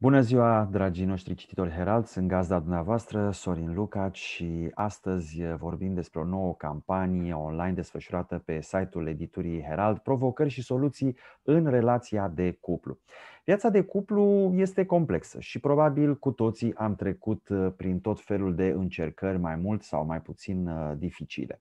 Bună ziua, dragii noștri cititori Herald, sunt gazda dumneavoastră, Sorin Luca și astăzi vorbim despre o nouă campanie online desfășurată pe site-ul editurii Herald, provocări și soluții în relația de cuplu. Viața de cuplu este complexă și probabil cu toții am trecut uh, prin tot felul de încercări mai mult sau mai puțin uh, dificile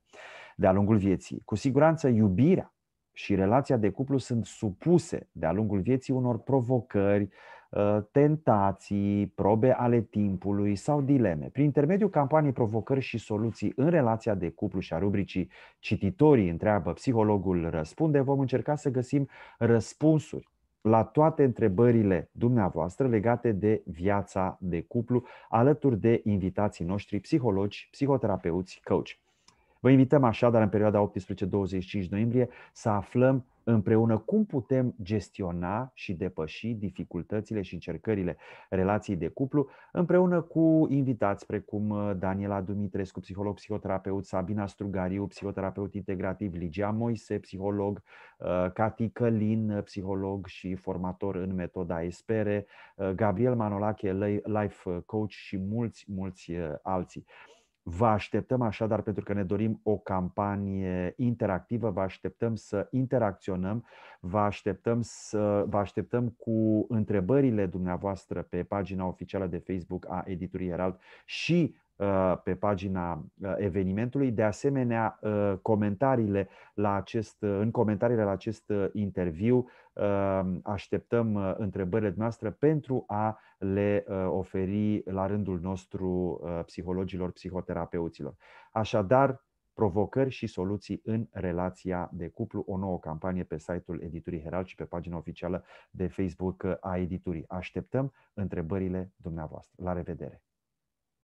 de-a lungul vieții. Cu siguranță iubirea și relația de cuplu sunt supuse de-a lungul vieții unor provocări, ă, tentații, probe ale timpului sau dileme. Prin intermediul campaniei Provocări și soluții în relația de cuplu și a rubricii Cititorii întreabă, psihologul răspunde, vom încerca să găsim răspunsuri la toate întrebările dumneavoastră legate de viața de cuplu, alături de invitații noștri psihologi, psihoterapeuți, coach. Vă invităm așadar în perioada 18-25 noiembrie să aflăm împreună cum putem gestiona și depăși dificultățile și încercările relației de cuplu, împreună cu invitați precum uh, Daniela Dumitrescu, psiholog psihoterapeut, Sabina Strugariu, psihoterapeut integrativ, Ligia Moise, psiholog, uh, Cati Călin, psiholog și formator în metoda Espere, uh, Gabriel Manolache, life coach și mulți, mulți alții. Vă așteptăm așadar, pentru că ne dorim o campanie interactivă, vă așteptăm să interacționăm, vă așteptăm, să, vă așteptăm cu întrebările dumneavoastră pe pagina oficială de Facebook a Editurii Herald și Uh, pe pagina uh, evenimentului. De asemenea, uh, comentariile la acest, în comentariile la acest interviu așteptăm întrebările noastre pentru a le oferi la rândul nostru psihologilor, psihoterapeuților. Așadar, provocări și soluții în relația de cuplu, o nouă campanie pe site-ul Editurii Herald și pe pagina oficială de Facebook a editurii. Așteptăm întrebările dumneavoastră. La revedere!